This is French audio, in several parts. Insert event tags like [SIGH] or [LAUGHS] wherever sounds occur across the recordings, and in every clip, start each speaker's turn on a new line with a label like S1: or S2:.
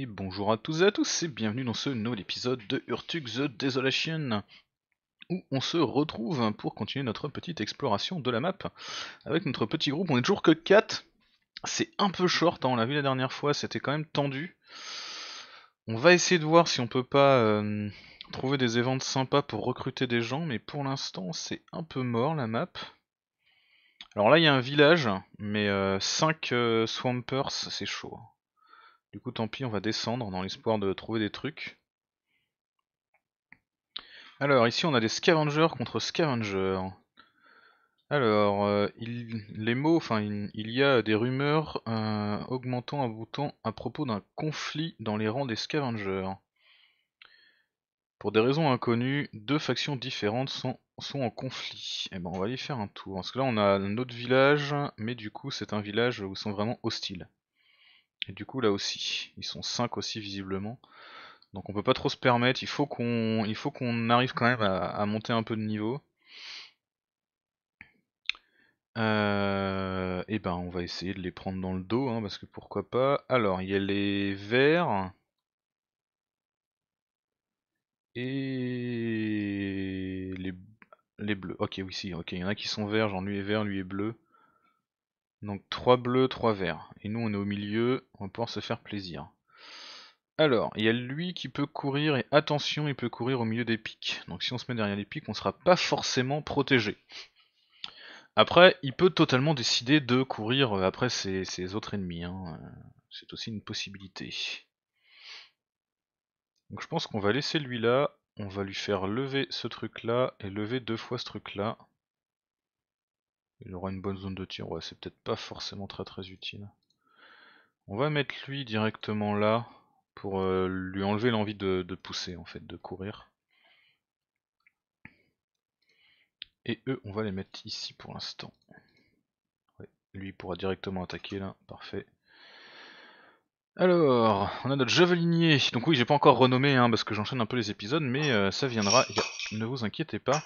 S1: Et bonjour à tous et à tous et bienvenue dans ce nouvel épisode de Urtug the Desolation où on se retrouve pour continuer notre petite exploration de la map avec notre petit groupe, on est toujours que 4 c'est un peu short, hein, on l'a vu la dernière fois, c'était quand même tendu on va essayer de voir si on peut pas euh, trouver des events sympas pour recruter des gens mais pour l'instant c'est un peu mort la map alors là il y a un village mais 5 euh, euh, Swampers c'est chaud hein. Du coup, tant pis, on va descendre dans l'espoir de trouver des trucs. Alors, ici, on a des scavengers contre scavengers. Alors, euh, il, les mots, enfin, il, y a des rumeurs euh, augmentant à bouton à propos d'un conflit dans les rangs des scavengers. Pour des raisons inconnues, deux factions différentes sont, en conflit. Et eh ben, on va aller faire un tour. Parce que là, on a un autre village, mais du coup, c'est un village où ils sont vraiment hostiles. Et du coup là aussi, ils sont 5 aussi visiblement. Donc on peut pas trop se permettre, il faut qu'on il faut qu'on arrive quand même à, monter un peu de niveau. et euh, eh ben on va essayer de les prendre dans le dos, hein, parce que pourquoi pas. Alors il y a les verts. Et les, les bleus. Ok oui si, ok, il y en a qui sont verts, genre lui est vert, lui est bleu. Donc 3 bleus, 3 verts. Et nous on est au milieu, on va pouvoir se faire plaisir. Alors, il y a lui qui peut courir, et attention, il peut courir au milieu des pics. Donc si on se met derrière les pics, on sera pas forcément protégé. Après, il peut totalement décider de courir euh, après ses, autres ennemis. Hein. Euh, c'est aussi une possibilité. Donc je pense qu'on va laisser lui là, on va lui faire lever ce truc là, et lever deux fois ce truc là. Il aura une bonne zone de tir. Ouais, c'est peut-être pas forcément très très utile. On va mettre lui directement là pour euh, lui enlever l'envie de, pousser en fait, de courir. Et eux, on va les mettre ici pour l'instant. lui pourra directement attaquer là, parfait. Alors, on a notre javelinier Donc oui, j'ai pas encore renommé hein, parce que j'enchaîne un peu les épisodes, mais euh, ça viendra. Ne vous inquiétez pas.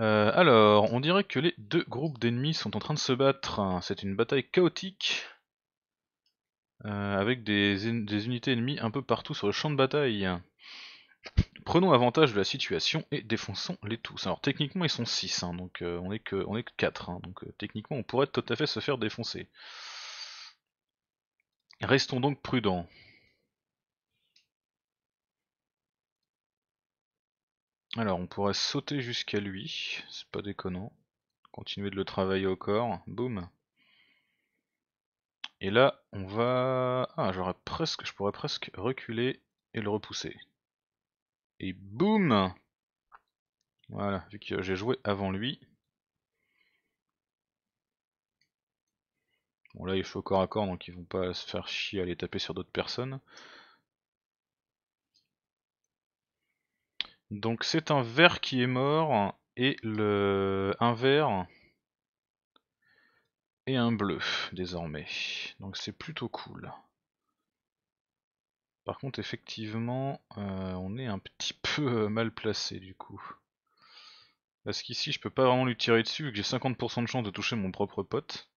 S1: Euh, alors, on dirait que les deux groupes d'ennemis sont en train de se battre. C'est une bataille chaotique. Euh, avec des, unités ennemies un peu partout sur le champ de bataille. Prenons avantage de la situation et défonçons-les tous. Alors techniquement ils sont 6, hein, donc euh, on, est que, on est que 4, hein, donc techniquement on pourrait tout à fait se faire défoncer. Restons donc prudents. Alors on pourrait sauter jusqu'à lui, c'est pas déconnant. Continuer de le travailler au corps, boum. Et là on va... Ah j'aurais presque, je pourrais presque reculer et le repousser. Et boum Voilà, vu que j'ai joué avant lui. Bon là il faut corps à corps donc ils vont pas se faire chier à aller taper sur d'autres personnes. Donc c'est un vert qui est mort et le un vert et un bleu désormais. Donc c'est plutôt cool. Par contre effectivement euh, on est un petit [LAUGHS] peu euh, mal placé du coup. Parce qu'ici je peux pas vraiment lui tirer dessus vu que j'ai 50% de chance de toucher mon propre pote.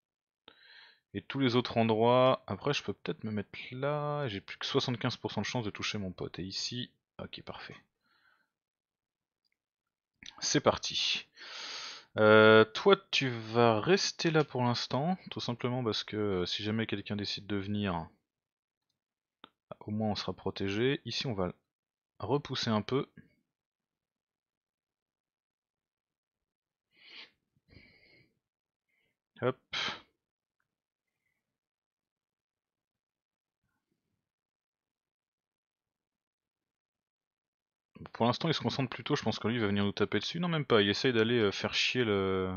S1: Et tous les autres endroits, après je peux peut-être me mettre là, j'ai plus que 75% de chance de toucher mon pote. Et ici, ok parfait. C'est parti. Euh, toi, tu vas rester là pour l'instant, tout simplement parce que euh, si jamais quelqu'un décide de venir, au moins on sera protégé. Ici, on va repousser un peu. Hop. Pour l'instant, il se concentre plutôt. Je pense que lui, va venir nous taper dessus. Non, même pas. Il essaye d'aller euh, faire chier le.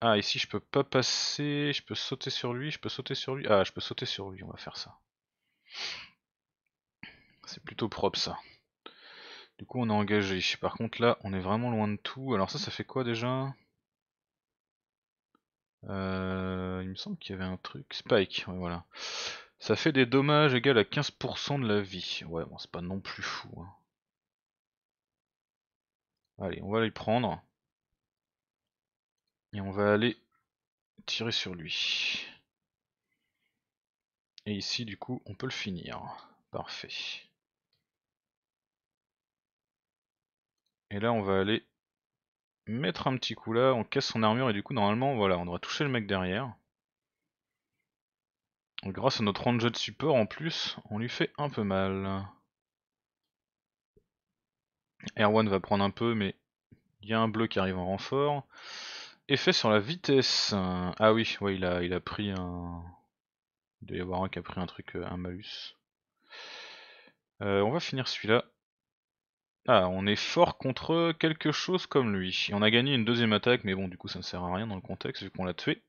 S1: Ah, ici, je peux pas passer. Je peux sauter sur lui. Je peux sauter sur lui. Ah, je peux sauter sur lui. On va faire ça. C'est plutôt propre ça. Du coup, on est engagé. Par contre, là, on est vraiment loin de tout. Alors, ça, ça fait quoi déjà euh, Il me semble qu'il y avait un truc. Spike, ouais, voilà. Ça fait des dommages égaux à 15% de la vie. Ouais, bon, c'est pas non plus fou. Hein. Allez, on va aller prendre. Et on va aller tirer sur lui. Et ici, du coup, on peut le finir. Parfait. Et là, on va aller mettre un petit coup là. On casse son armure et du coup, normalement, voilà, on doit toucher le mec derrière. Grâce à notre range de support en plus, on lui fait un peu mal. Erwan va prendre un peu, mais il y a un bleu qui arrive en renfort. Effet sur la vitesse. Ah oui, ouais, il a, il a pris un. Il doit y avoir un qui a pris un truc, euh, un malus. Euh, on va finir celui-là. Ah, on est fort contre quelque chose comme lui. Et on a gagné une deuxième attaque, mais bon, du coup, ça ne sert à rien dans le contexte vu qu'on l'a tué.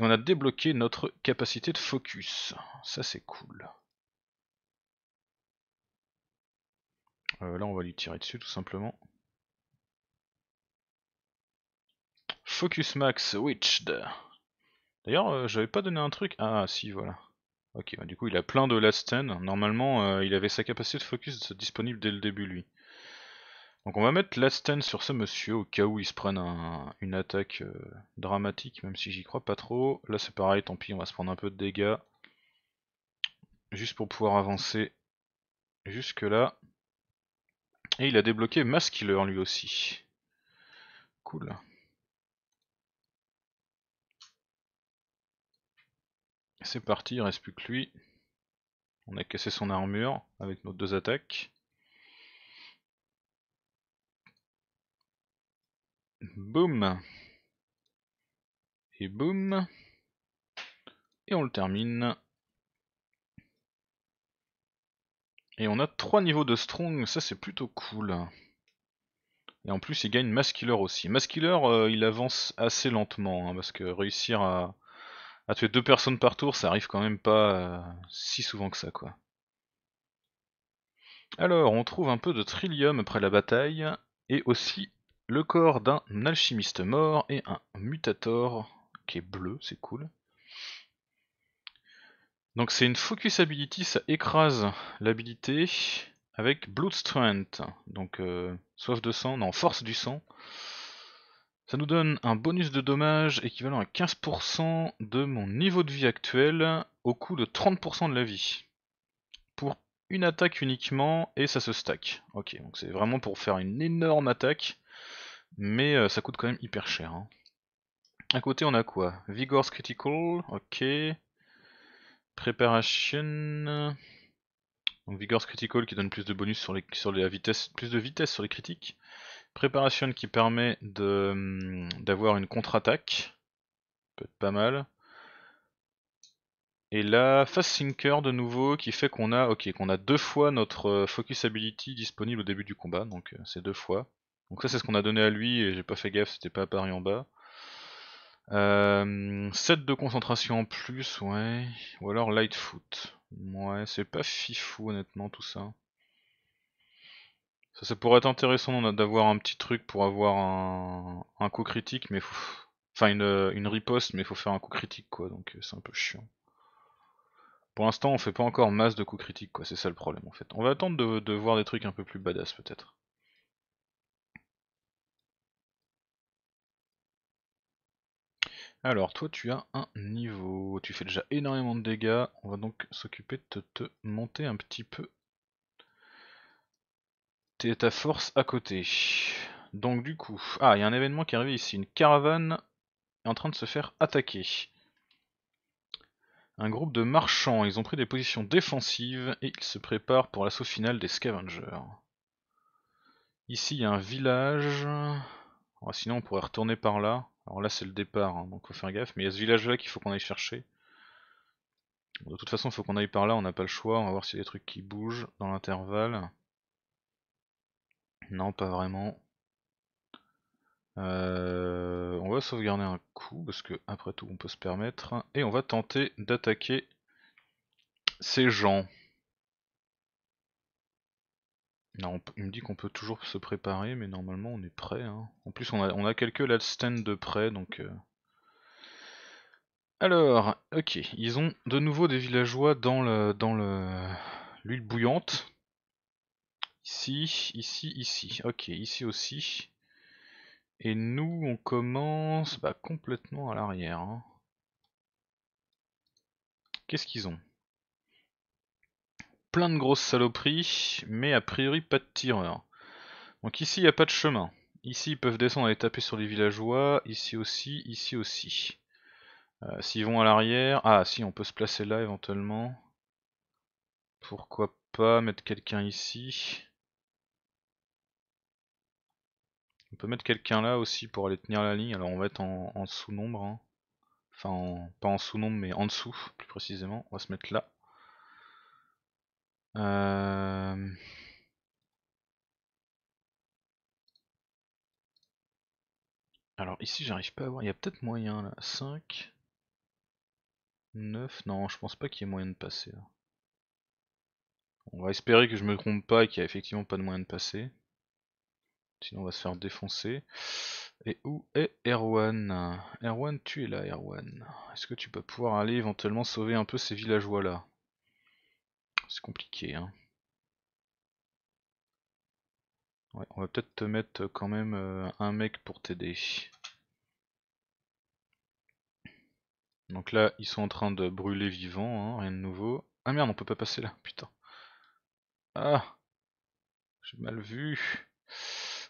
S1: Et on a débloqué notre capacité de focus. Ça c'est cool. Euh, là on va lui tirer dessus tout simplement. Focus Max switched D'ailleurs, euh, j'avais pas donné un truc. Ah, si, voilà. Ok, bah, du coup, il a plein de last ten. Normalement, euh, il avait sa capacité de focus disponible dès le début, lui. Donc on va mettre last stand sur ce monsieur au cas où il se prenne une attaque euh, dramatique, même si j'y crois pas trop. Là c'est pareil, tant pis, on va se prendre un peu de dégâts. Juste pour pouvoir avancer jusque là. Et il a débloqué Maskiller lui aussi. Cool. C'est parti, il reste plus que lui. On a cassé son armure avec nos deux attaques. Boum. Et boum. Et on le termine. Et on a trois niveaux de strong, ça c'est plutôt cool. Et en plus il gagne Mass aussi. Mass euh, il avance assez lentement, hein, parce que réussir à, tuer deux personnes par tour, ça arrive quand même pas euh, si souvent que ça quoi. Alors, on trouve un peu de trillium après la bataille, et aussi le corps d'un alchimiste mort et un mutator qui est bleu, c'est cool. Donc c'est une focus ability, ça écrase l'habilité avec blood strength donc euh, soif de sang, non, force du sang. Ça nous donne un bonus de dommage équivalent à 15% de mon niveau de vie actuel au coût de 30% de la vie. Pour une attaque uniquement et ça se stack. Ok, donc c'est vraiment pour faire une énorme attaque. Mais euh, ça coûte quand même hyper cher. Hein. À côté, on a quoi Vigor's Critical, ok. Préparation. Donc Vigor's Critical qui donne plus de bonus sur, sur la vitesse, plus de vitesse sur les critiques. Preparation qui permet hum, d'avoir une contre-attaque. Peut être pas mal. Et là, Fast Sinker de nouveau qui fait qu'on a, ok, qu'on a deux fois notre euh, Focus Ability disponible au début du combat, donc euh, c'est deux fois. Donc ça c'est ce qu'on a donné à lui et j'ai pas fait gaffe, c'était pas Paris en bas. 7 euh, de concentration en plus, ouais. Ou alors Lightfoot. Ouais, c'est pas fifou honnêtement tout ça. Ça, pourrait être intéressant d'avoir un petit truc pour avoir un, coup critique, mais Enfin une, riposte, mais il faut faire un coup critique quoi, donc euh, c'est un peu chiant. Pour l'instant on fait pas encore masse de coups critiques quoi, c'est ça le problème en fait. On va attendre de voir des trucs un peu plus badass peut-être. Alors, toi, tu as un niveau. Tu fais déjà énormément de dégâts. On va donc s'occuper de te, monter un petit peu. T'es ta force à côté. Donc, du coup. Ah, il y a un événement qui arrive ici. Une caravane est en train de se faire attaquer. Un groupe de marchands. Ils ont pris des positions défensives et ils se préparent pour l'assaut final des scavengers. Ici, il y a un village. Ah, sinon, on pourrait retourner par là. Alors là c'est le départ, hein, donc faut faire gaffe, mais il y a ce village là qu'il faut qu'on aille chercher. de toute façon il faut qu'on aille par là, on n'a pas le choix, on va voir s'il y a des trucs qui bougent dans l'intervalle. Non pas vraiment. Euh, on va sauvegarder un coup, parce que après tout on peut se permettre, et on va tenter d'attaquer ces gens on il me dit qu'on peut toujours se préparer, mais normalement on est prêt. Hein. En plus, on a, on a quelques last de près, donc. Euh. Alors, ok, ils ont de nouveau des villageois dans le dans le l'huile bouillante. Ici, ici, ici. Ok, ici aussi. Et nous, on commence bah, complètement à l'arrière. Hein. Qu'est-ce qu'ils ont plein de grosses saloperies, mais a priori pas de tireurs. Donc ici, il n'y a pas de chemin. Ici, ils peuvent descendre et taper sur les villageois, ici aussi, ici aussi. Euh, s'ils vont à l'arrière... Ah, si, on peut se placer là, éventuellement. Pourquoi pas mettre quelqu'un ici On peut mettre quelqu'un là aussi pour aller tenir la ligne. Alors on va être en, en sous-nombre. Hein. Enfin, pas en sous-nombre, mais en dessous, plus précisément. On va se mettre là. Euh, Alors ici j'arrive pas à voir, il y a peut-être moyen là, 5, 9, non je pense pas qu'il y ait moyen de passer On va espérer que je me trompe pas et qu'il y a effectivement pas de moyen de passer. Sinon on va se faire défoncer. Et où est Erwan Erwan tu es là Erwan. Est-ce que tu peux pouvoir aller éventuellement sauver un peu ces villageois là c'est compliqué. Hein. Ouais, on va peut-être te mettre quand même euh, un mec pour t'aider. Donc là, ils sont en train de brûler vivant, hein, rien de nouveau. Ah merde, on peut pas passer là, putain. Ah J'ai mal vu.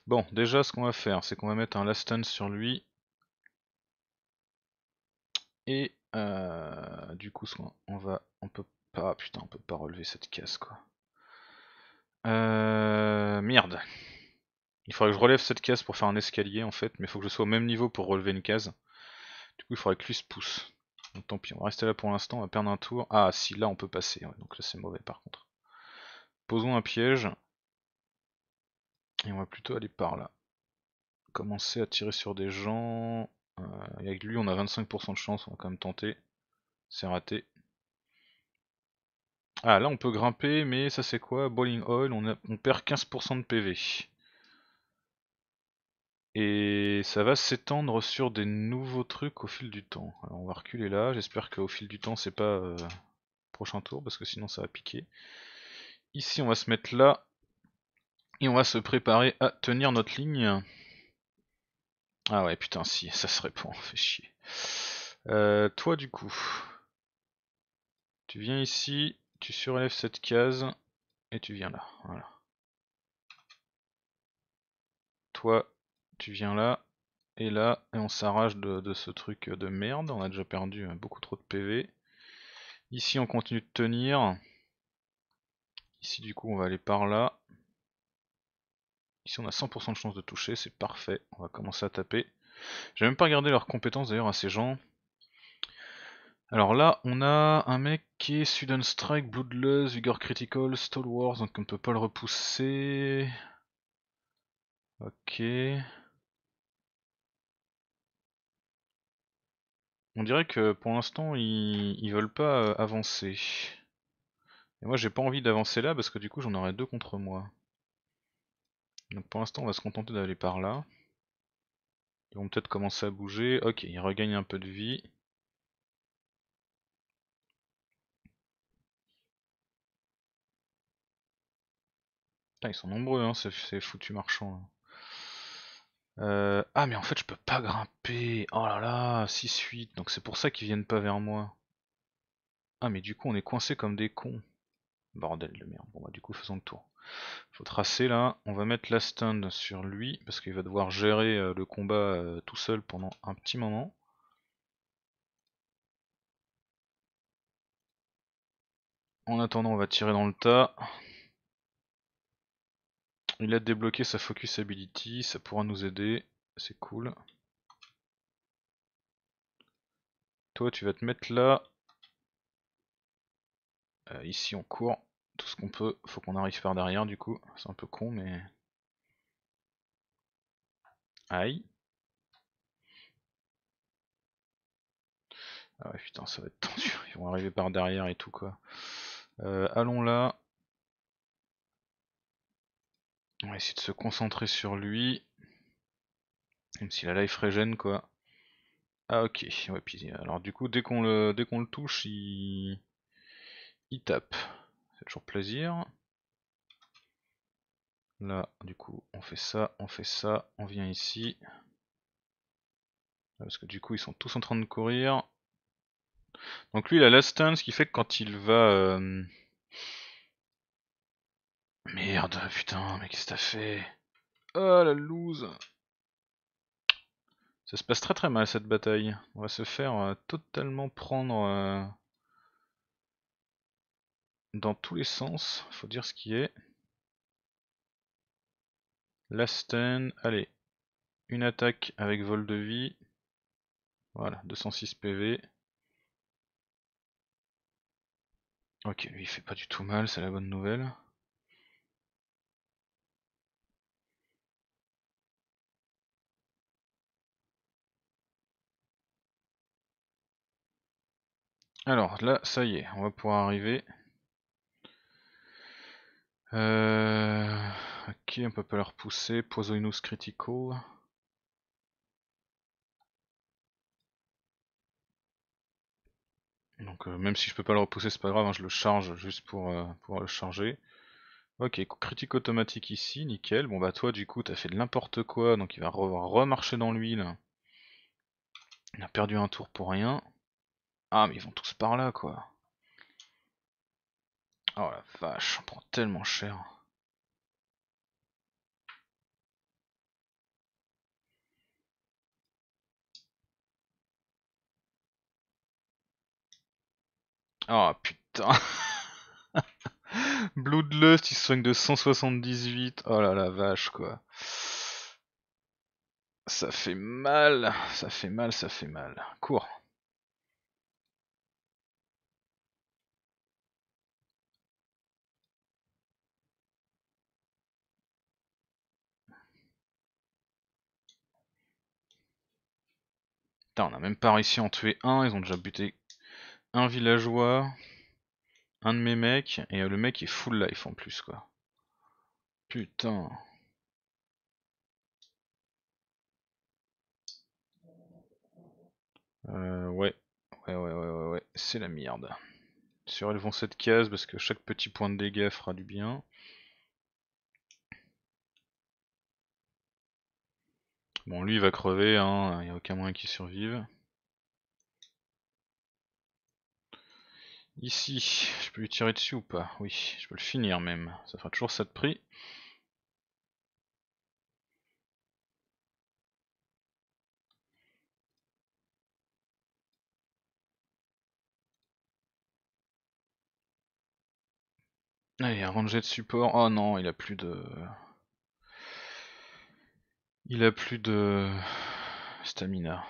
S1: Bon, déjà, ce qu'on va faire, c'est qu'on va mettre un last stand sur lui. Et euh, du coup, on va, on peut ah putain, on peut pas relever cette case. quoi. Euh, merde. Il faudrait que je relève cette case pour faire un escalier en fait, mais il faut que je sois au même niveau pour relever une case. Du coup, il faudrait que lui se pousse. tant pis, on va rester là pour l'instant, on va perdre un tour. Ah, si, là on peut passer, donc là c'est mauvais par contre. Posons un piège. Et on va plutôt aller par là. Commencer à tirer sur des gens. Euh, avec lui, on a 25% de chance, on va quand même tenter. C'est raté. Ah, là on peut grimper, mais ça c'est quoi Bowling oil, on, perd 15% de PV. Et ça va s'étendre sur des nouveaux trucs au fil du temps. Alors on va reculer là, j'espère qu'au fil du temps c'est pas euh, prochain tour, parce que sinon ça va piquer. Ici on va se mettre là, et on va se préparer à tenir notre ligne. Ah ouais, putain, si, ça se répand, [LAUGHS] fait chier. Euh, toi du coup, tu viens ici, tu surélèves cette case et tu viens là. Voilà. Toi, tu viens là et là, et on s'arrache de, ce truc de merde. On a déjà perdu euh, beaucoup trop de PV. Ici, on continue de tenir. Ici, du coup, on va aller par là. Ici, on a 100% de chance de toucher, c'est parfait. On va commencer à taper. J'ai même pas regardé leurs compétences d'ailleurs à ces gens. Alors là, on a un mec qui est Sudden Strike, Bloodlust, Vigor Critical, Wars donc on ne peut pas le repousser. Ok. On dirait que pour l'instant ils, ne veulent pas euh, avancer. Et moi j'ai pas envie d'avancer là parce que du coup j'en aurais deux contre moi. Donc pour l'instant on va se contenter d'aller par là. Ils vont peut-être commencer à bouger. Ok, ils regagnent un peu de vie. Putain, ils sont nombreux, hein, ces, foutus marchands. Euh, ah, mais en fait, je peux pas grimper. Oh là là, 6-8. Donc c'est pour ça qu'ils viennent pas vers moi. Ah, mais du coup, on est coincé comme des cons. Bordel de merde. Bon, bah, du coup, faisons le tour. Faut tracer là. On va mettre la stun sur lui parce qu'il va devoir gérer euh, le combat euh, tout seul pendant un petit moment. En attendant, on va tirer dans le tas. Il a débloqué sa focus ability, ça pourra nous aider, c'est cool. Toi tu vas te mettre là. Euh, ici on court, tout ce qu'on peut, faut qu'on arrive par derrière du coup, c'est un peu con mais... Aïe. Ah ouais putain ça va être tendu, [LAUGHS] ils vont arriver par derrière et tout quoi. Euh, allons là. On va essayer de se concentrer sur lui. Même si la life régène quoi. Ah ok, ouais, euh, alors du coup dès qu'on le dès qu'on le touche il. il tape. C'est toujours plaisir. Là, du coup, on fait ça, on fait ça, on vient ici. parce que du coup ils sont tous en train de courir. Donc lui il a la stun, ce qui fait que quand il va. Euh, Merde, putain, mais qu'est-ce que t'as fait Oh la loose Ça se passe très très mal cette bataille. On va se faire euh, totalement prendre euh, dans tous les sens. Faut dire ce qui est. Lasten, allez. Une attaque avec vol de vie. Voilà, 206 PV. Ok, lui il fait pas du tout mal, c'est la bonne nouvelle. Alors là, ça y est, on va pouvoir arriver. Euh, ok, on peut pas le repousser. Poisonous Critico. Donc euh, même si je peux pas le repousser, c'est pas grave, hein, je le charge juste pour euh, le charger. Ok, critique automatique ici, nickel. Bon bah toi du coup t'as fait de n'importe quoi, donc il va remarcher dans l'huile. Il a perdu un tour pour rien. Ah, mais ils vont tous par là, quoi. Oh la vache, on prend tellement cher. Oh putain. [LAUGHS] Bloodlust, il soigne de 178. Oh là la vache, quoi. Ça fait mal, ça fait mal, ça fait mal. Cours. on a même pas réussi à en tuer un, ils ont déjà buté un villageois, un de mes mecs, et euh, le mec est full life en plus quoi. Putain. Euh, ouais, ouais, ouais, ouais, ouais, c'est la merde. Surélevons cette case parce que chaque petit point de dégâts fera du bien. Bon, lui, il va crever, hein. Il n'y a aucun moyen qu'il survive. Ici, je peux lui tirer dessus ou pas Oui, je peux le finir même. Ça fera toujours ça de prix. Allez, un ranger de support. Oh non, il a plus de... Il a plus de stamina.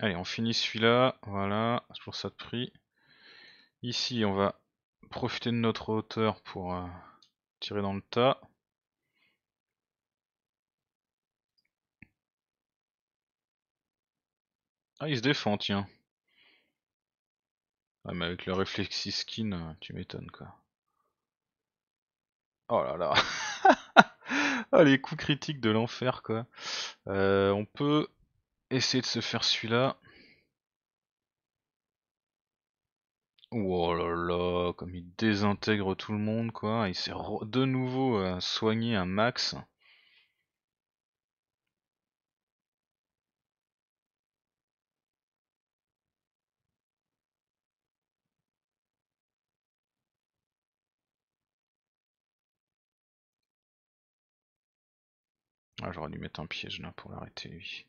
S1: Allez, on finit celui-là. Voilà, c'est pour ça de prix. Ici, on va profiter de notre hauteur pour euh, tirer dans le tas. Ah, il se défend, tiens. Ah, mais avec le Reflexi Skin, euh, tu m'étonnes quoi. Oh là là [LAUGHS] oh, les coups critiques de l'enfer quoi. Euh, on peut essayer de se faire celui-là. Oh là là, comme il désintègre tout le monde quoi, il s'est de nouveau euh, soigné un max. Ah, j'aurais dû mettre un piège là pour l'arrêter lui.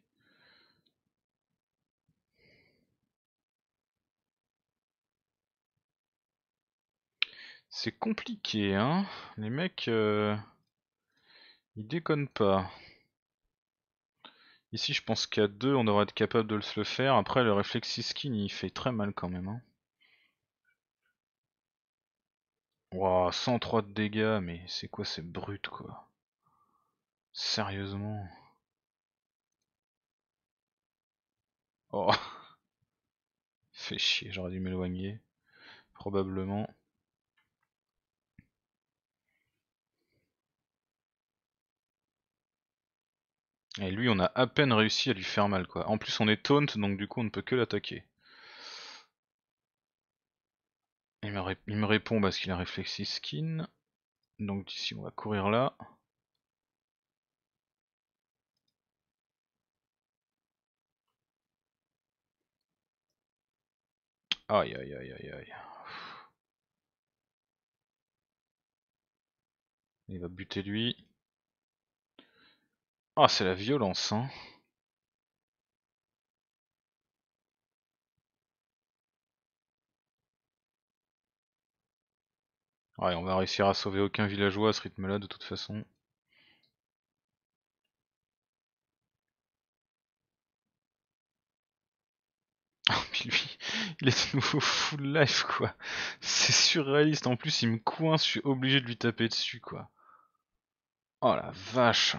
S1: C'est compliqué, hein Les mecs, euh, ils déconnent pas. Ici, je pense qu'à deux, on devrait être capable de se le faire. Après, le réflexe skin, il fait très mal quand même. Hein. Wow, 103 de dégâts, mais c'est quoi c'est brut, quoi Sérieusement Oh [LAUGHS] Fait chier, j'aurais dû m'éloigner. Probablement. Et lui, on a à peine réussi à lui faire mal, quoi. En plus, on est taunt, donc du coup, on ne peut que l'attaquer. Il, me répond parce qu'il a réflexi skin. Donc d'ici on va courir là. Aïe, aïe, aïe, aïe, aïe. Il va buter lui. Ah, c'est la violence, hein. Ouais, on va réussir à sauver aucun villageois à ce rythme-là de toute façon. [LAUGHS] Ah, puis lui. Il est de [LAUGHS] nouveau full life, quoi. C'est surréaliste. En plus, il me coince, je suis obligé de lui taper dessus, quoi. Oh la vache.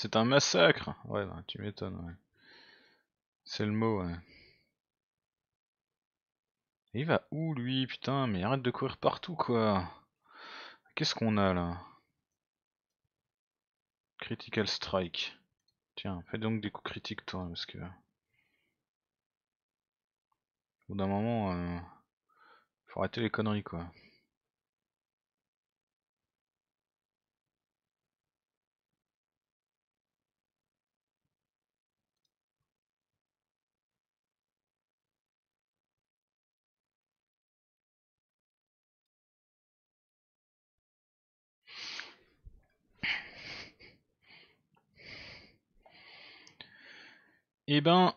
S1: C'est un massacre Ouais, tu m'étonnes, C'est le mot, ouais. il va où, lui Putain, mais arrête de courir partout, quoi Qu'est-ce qu'on a, là Critical Strike. Tiens, fais donc des coups critiques, toi, parce que... Au bout d'un moment, euh, faut arrêter les conneries, quoi. Et eh ben...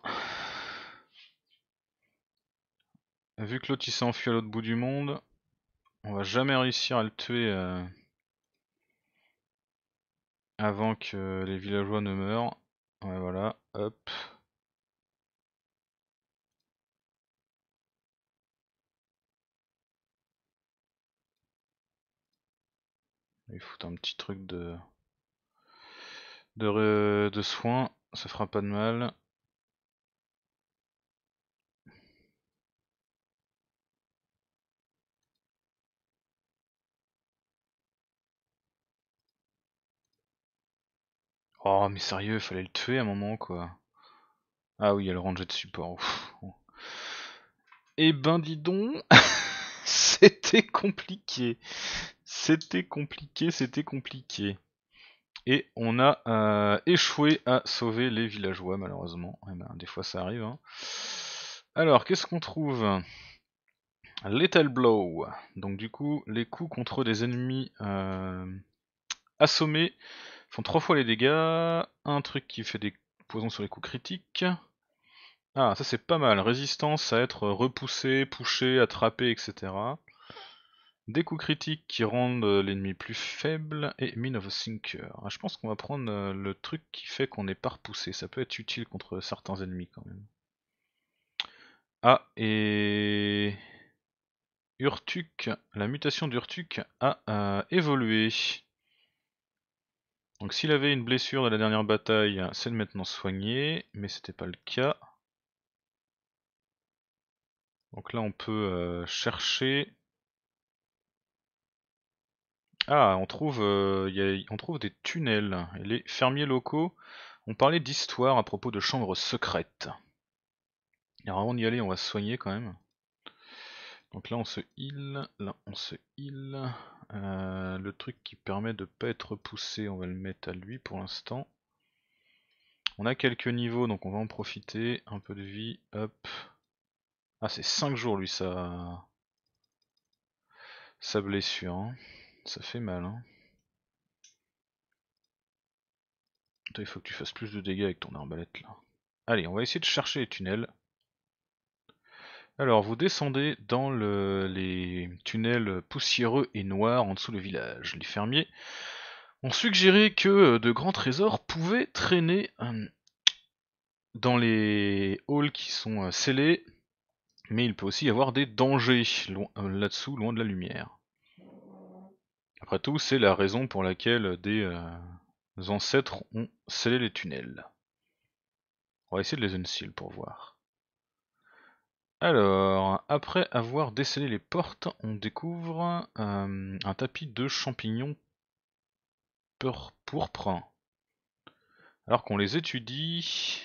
S1: Vu que l'autre il s'est à l'autre bout du monde, on va jamais réussir à le tuer euh, avant que les villageois ne meurent. Ouais, voilà, hop. Il faut un petit truc de de, euh, de soin, ça fera pas de mal. Oh, mais sérieux, il fallait le tuer à un moment, quoi. Ah oui, il y a le ranger de support. Ouf. Eh ben, dis donc [LAUGHS] C'était compliqué. C'était compliqué, c'était compliqué. Et on a euh, échoué à sauver les villageois, malheureusement. Eh ben, des fois, ça arrive. Hein. Alors, qu'est-ce qu'on trouve Lethal Blow. Donc, du coup, les coups contre des ennemis euh, assommés font 3 fois les dégâts. Un truc qui fait des poisons sur les coups critiques. Ah, ça c'est pas mal. Résistance à être repoussé, poussé, attrapé, etc. Des coups critiques qui rendent l'ennemi plus faible et mine of a sinker. Ah, je pense qu'on va prendre euh, le truc qui fait qu'on n'est pas repoussé. Ça peut être utile contre certains ennemis quand même. Ah, et... Urtuk, la mutation d'Urtuk a euh, évolué. Donc s'il avait une blessure de la dernière bataille, c'est de maintenant soigner, mais c'était pas le cas. Donc là on peut euh, chercher... Ah, on trouve, euh, on trouve des tunnels. Et les fermiers locaux ont parlé d'histoire à propos de chambres secrètes. Alors avant d'y aller, on va soigner quand même. Donc là on se heal, là on se heal. Euh, le truc qui permet de pas être poussé, on va le mettre à lui pour l'instant. On a quelques niveaux, donc on va en profiter. Un peu de vie, hop. Ah, c'est 5 jours lui, ça. Sa blessure, hein. ça fait mal. Hein. il faut que tu fasses plus de dégâts avec ton arbalète là. Allez, on va essayer de chercher les tunnels. Alors, vous descendez dans les tunnels poussiéreux et noirs en dessous du village. Les fermiers ont suggéré que de grands trésors pouvaient traîner euh, dans les halls qui sont euh, scellés, mais il peut aussi y avoir des dangers euh, là-dessous, loin de la lumière. Après tout, c'est la raison pour laquelle des ancêtres ont scellé les tunnels. On va essayer de les unseal pour voir. Alors, après avoir décelé les portes, on découvre euh, un tapis de champignons pourpres. Alors qu'on les étudie,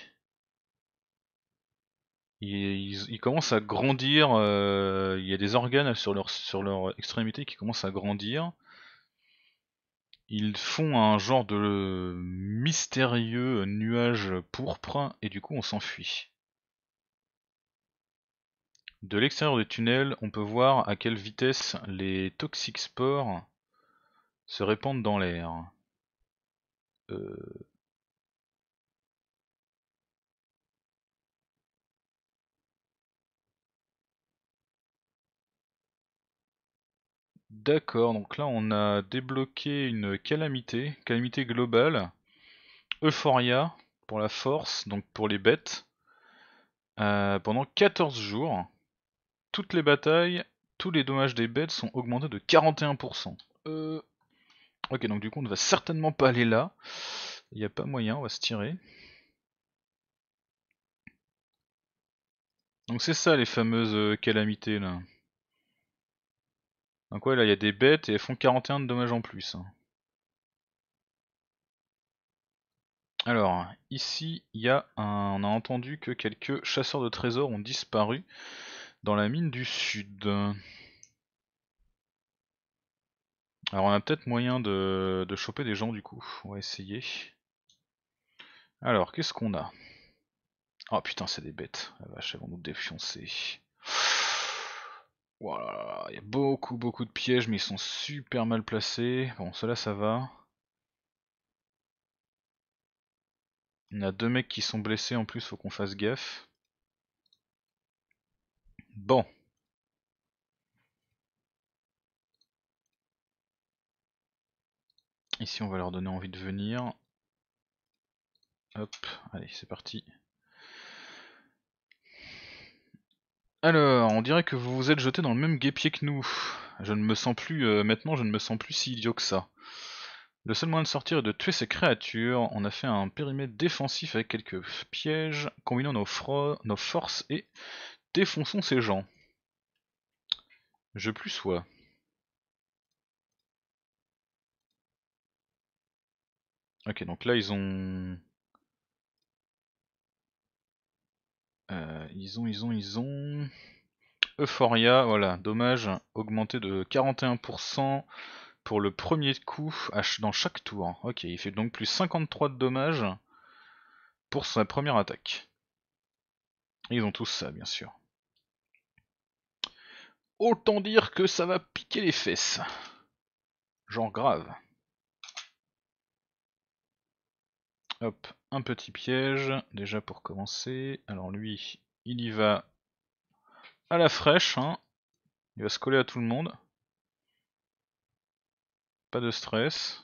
S1: ils, commencent à grandir. Euh, il y a des organes sur leur, sur leur extrémité qui commencent à grandir. Ils font un genre de mystérieux nuage pourpre et du coup on s'enfuit. De l'extérieur des tunnels, on peut voir à quelle vitesse les toxiques spores se répandent dans l'air. Euh. D'accord, donc là on a débloqué une calamité, calamité globale, Euphoria pour la force, donc pour les bêtes, euh, pendant 14 jours toutes les batailles, tous les dommages des bêtes sont augmentés de 41%. Euh... Ok, donc du coup, on ne va certainement pas aller là. Il n'y a pas moyen, on va se tirer. Donc c'est ça les fameuses euh, calamités là. Donc ouais, là, il y a des bêtes et elles font 41 de dommages en plus. Hein. Alors, ici, il y a on a entendu que quelques chasseurs de trésors ont disparu dans la mine du sud. Alors on a peut-être moyen de, choper des gens du coup. On va essayer. Alors, qu'est-ce qu'on a Oh putain, c'est des bêtes. La vache, elles vont nous défoncer Voilà, il y a beaucoup beaucoup de pièges, mais ils sont super mal placés. Bon, cela ça va. On a deux mecs qui sont blessés en plus, faut qu'on fasse gaffe. Bon. Ici, on va leur donner envie de venir. Hop, allez, c'est parti. Alors, on dirait que vous vous êtes jeté dans le même guépier que nous. Je ne me sens plus, euh, maintenant, je ne me sens plus si idiot que ça. Le seul moyen de sortir est de tuer ces créatures. On a fait un périmètre défensif avec quelques pièges, combinant nos, nos forces et Défonçons ces gens. Je plus sois. Ok, donc là ils ont... Euh, ils ont, ils ont, ils ont... Euphoria, voilà, dommage, augmenté de 41% pour le premier coup dans chaque tour. Ok, il fait donc plus 53 de dommages pour sa première attaque. Ils ont tous ça, bien sûr. Autant dire que ça va piquer les fesses. Genre grave. Hop, un petit piège, déjà pour commencer. Alors lui, il y va à la fraîche, hein. il va se coller à tout le monde. Pas de stress.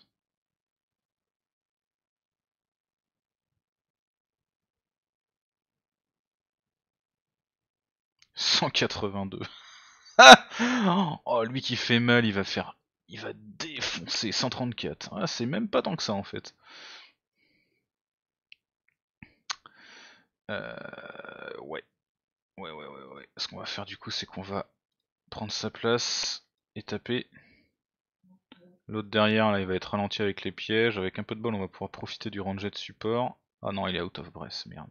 S1: 182. Ah [LAUGHS] oh, lui qui fait mal, il va faire. Il va défoncer 134. Ah, c'est même pas tant que ça en fait. Euh, ouais. Ouais, ouais, ouais, ouais. Ce qu'on va faire du coup, c'est qu'on va prendre sa place et taper. L'autre derrière, là, il va être ralenti avec les pièges. Avec un peu de bol, on va pouvoir profiter du ranger de support. Ah non, il est out of breath, merde.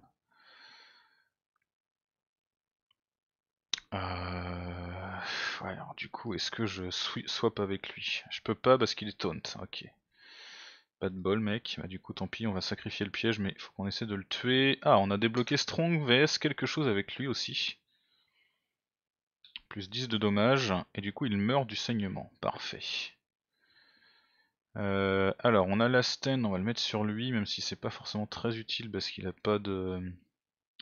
S1: Euh, alors du coup, est-ce que je swap avec lui Je peux pas parce qu'il est taunt, ok. Pas de bol mec, bah du coup tant pis, on va sacrifier le piège, mais il faut qu'on essaie de le tuer. Ah, on a débloqué Strong VS quelque chose avec lui aussi. Plus 10 de dommages, et du coup il meurt du saignement, parfait. Euh, alors on a la on va le mettre sur lui, même si c'est pas forcément très utile parce qu'il a pas de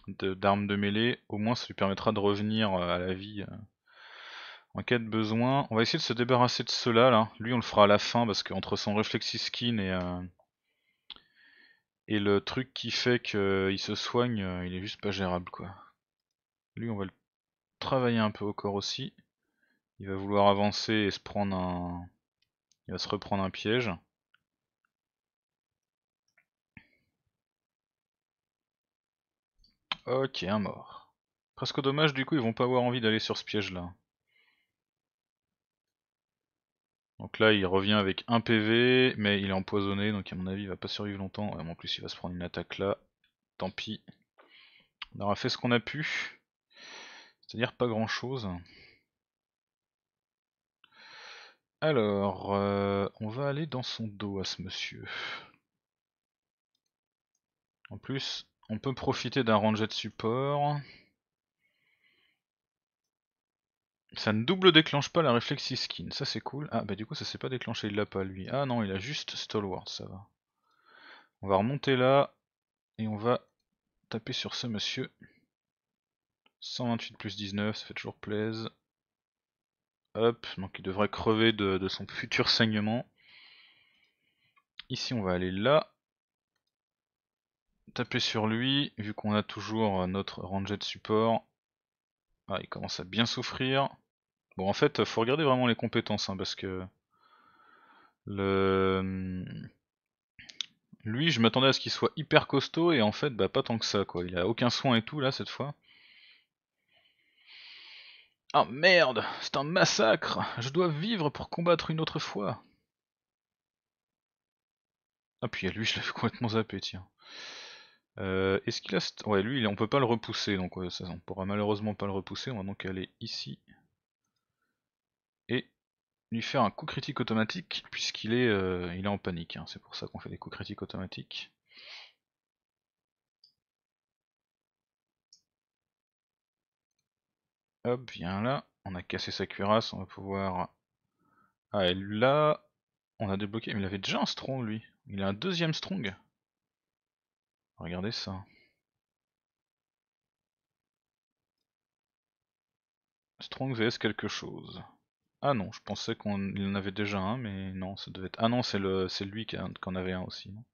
S1: d'armes de, mêlée, au moins ça lui permettra de revenir euh, à la vie euh, en cas de besoin. On va essayer de se débarrasser de cela là. Lui on le fera à la fin parce qu'entre son réflexi skin et, euh, et le truc qui fait qu'il se soigne, il est juste pas gérable quoi. Lui on va le travailler un peu au corps aussi. Il va vouloir avancer et se prendre un. Il va se reprendre un piège. Ok, un mort. Presque dommage, du coup, ils vont pas avoir envie d'aller sur ce piège-là. Donc là, il revient avec un PV, mais il est empoisonné, donc à mon avis, il va pas survivre longtemps. en plus, il va se prendre une attaque là. Tant pis. On aura fait ce qu'on a pu. C'est-à-dire pas grand-chose. Alors, euh, on va aller dans son dos à ce monsieur. En plus, on peut profiter d'un ranger de support. Ça ne double déclenche pas la Reflexi Skin, ça c'est cool. Ah bah du coup ça s'est pas déclenché, il l'a pas lui. Ah non, il a juste Stalwart, ça va. On va remonter là, et on va taper sur ce monsieur. 128 plus 19, ça fait toujours plaise. Hop, donc il devrait crever de son futur saignement. Ici on va aller là, taper sur lui, vu qu'on a toujours euh, notre ranger de support. Ah, il commence à bien souffrir. Bon, en fait, faut regarder vraiment les compétences, hein, parce que... Le... Hmm, lui, je m'attendais à ce qu'il soit hyper costaud, et en fait, bah pas tant que ça, quoi. Il a aucun soin et tout, là, cette fois. Ah merde, c'est un massacre Je dois vivre pour combattre une autre fois Ah puis à lui, je l'avais [LAUGHS] complètement zappé, tiens. Euh, est-ce qu'il a... Ouais, lui, on peut pas le repousser, donc on pourra malheureusement pas le repousser. On va donc aller ici. Et lui faire un coup critique automatique, puisqu'il est, euh, en panique. Hein, c'est pour ça qu'on fait des coups critiques automatiques. Hop, viens là. On a cassé sa cuirasse, on va pouvoir... Ah, et là, on a débloqué... Mais il avait déjà un strong, lui. Il a un deuxième strong. Regardez ça. Strong VS quelque chose. Ah non, je pensais qu'on en avait déjà un, mais non, ça devait être. Ah non, c'est le c'est lui qui en avait un aussi, non,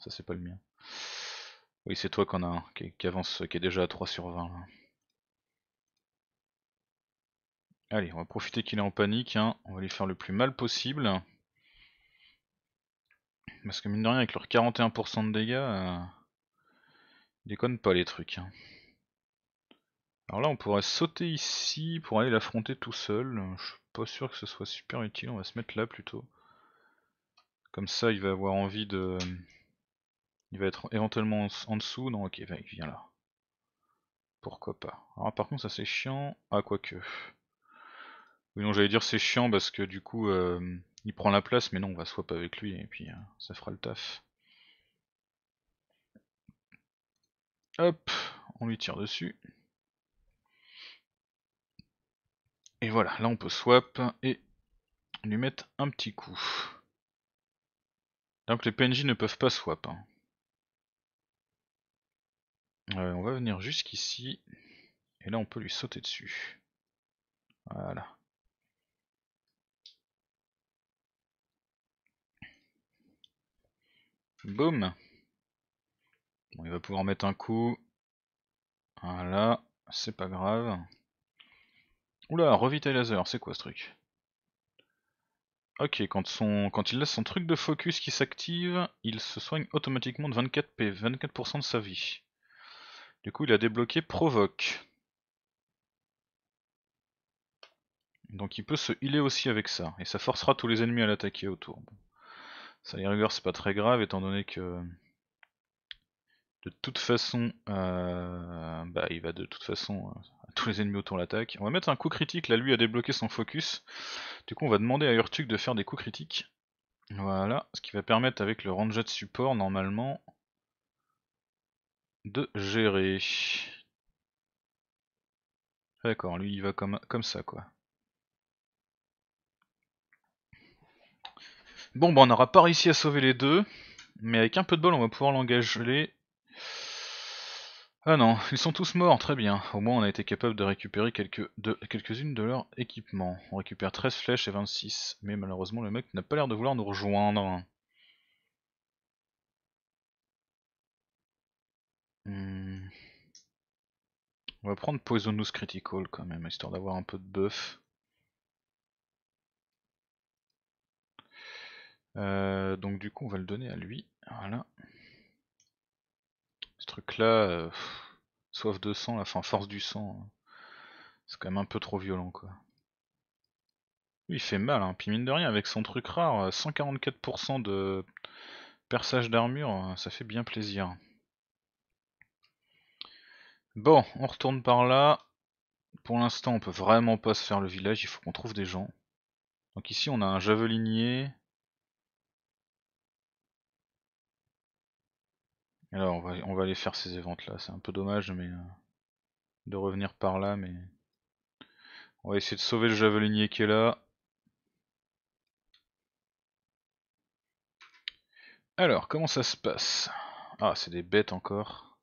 S1: ça c'est pas le mien. Oui, c'est toi qu'on a qui, avance, qui est déjà à 3 sur 20 Allez, on va profiter qu'il est en panique, hein. on va lui faire le plus mal possible. Parce que mine de rien, avec leur 41% de dégâts. Euh, Déconne pas les trucs. Hein. Alors là, on pourrait sauter ici pour aller l'affronter tout seul. Je suis pas sûr que ce soit super utile, on va se mettre là plutôt. Comme ça, il va avoir envie de... Il va être éventuellement en dessous. Non, ok, bah, vient là. Pourquoi pas. Alors ah, par contre, ça c'est chiant. Ah, quoique. Oui, non, j'allais dire c'est chiant parce que du coup, euh, il prend la place, mais non, on va swap avec lui et puis euh, ça fera le taf. Hop, on lui tire dessus. Et voilà, là on peut swap et lui mettre un petit coup. Donc les PNJ ne peuvent pas swap. Hein. Euh, on va venir jusqu'ici. Et là on peut lui sauter dessus. Voilà. Boum il va pouvoir mettre un coup. Voilà, c'est pas grave. Oula, revitalizer, c'est quoi ce truc Ok, quand, il laisse son truc de focus qui s'active, il se soigne automatiquement de 24p, 24% de sa vie. Du coup, il a débloqué Provoque. Donc il peut se healer aussi avec ça, et ça forcera tous les ennemis à l'attaquer autour. Ça, les rigueurs, c'est pas très grave, étant donné que de toute façon, euh, bah, il va de toute façon euh, à tous les ennemis autour l'attaque. On va mettre un coup critique, là lui a débloqué son focus. Du coup on va demander à Urtuk de faire des coups critiques. Voilà, ce qui va permettre avec le ranger de support normalement de gérer. D'accord, lui il va comme, comme ça quoi. Bon bah on n'aura pas réussi à sauver les deux, mais avec un peu de bol on va pouvoir l'engager ah non, [LAUGHS] ils sont tous morts, très bien. Au moins on a été capable de récupérer quelques-unes de, quelques de leurs équipements. On récupère 13 flèches et 26, mais malheureusement le mec n'a pas l'air de vouloir nous rejoindre. Hmm. On va prendre Poisonous Critical quand même, histoire d'avoir un peu de buff. Euh, donc du coup on va le donner à lui, voilà truc-là, soif euh, de sang, enfin force du sang, hein. c'est quand même un peu trop violent quoi. Lui, il fait mal, hein. puis mine de rien, avec son truc rare, 144% euh, de perçage d'armure, euh, ça fait bien plaisir. Bon, on retourne par là. Pour l'instant, on peut vraiment pas se faire le village, il faut qu'on trouve des gens. Donc ici, on a un javelinier, Alors on va, aller faire ces éventes là, c'est un peu dommage mais euh, de revenir par là mais on va essayer de sauver le javelinier qui est là. Alors comment ça se passe Ah c'est des bêtes encore.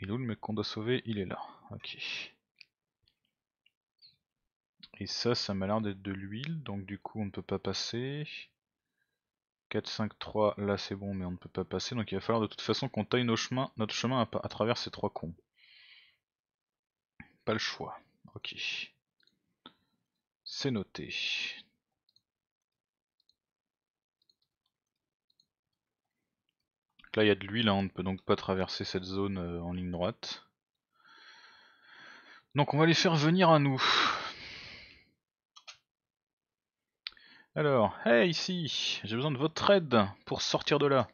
S1: Il est où le mec qu'on doit sauver Il est là, ok. Et ça, ça m'a l'air d'être de l'huile, donc du coup on ne peut pas passer. 4, 5, 3, là c'est bon mais on ne peut pas passer, donc il va falloir de toute façon qu'on taille nos chemins, notre chemin à, travers ces trois cons. Pas le choix. Ok. C'est noté. là il y a de l'huile, hein, on ne peut donc pas traverser cette zone euh, en ligne droite. Donc on va les faire venir à nous. Alors, hey ici, j'ai besoin de votre aide pour sortir de là.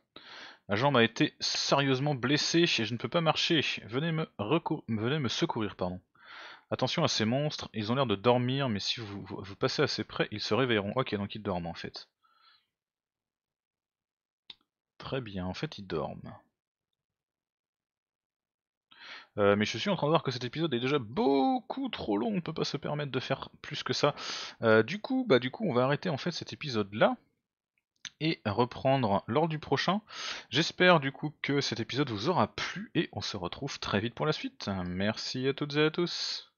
S1: Ma jambe a été sérieusement blessée et je ne peux pas marcher. Venez me, me secourir, pardon. Attention à ces monstres, ils ont l'air de dormir, mais si vous, vous, vous, passez assez près, ils se réveilleront. Ok, donc ils dorment en fait. Très bien, en fait ils dorment. Euh, mais je suis en train de voir que cet épisode est déjà beaucoup trop long, on ne peut pas se permettre de faire plus que ça. Euh, du coup, bah du coup, on va arrêter en fait cet épisode là et reprendre lors du prochain. J'espère du coup que cet épisode vous aura plu et on se retrouve très vite pour la suite. Merci à toutes et à tous.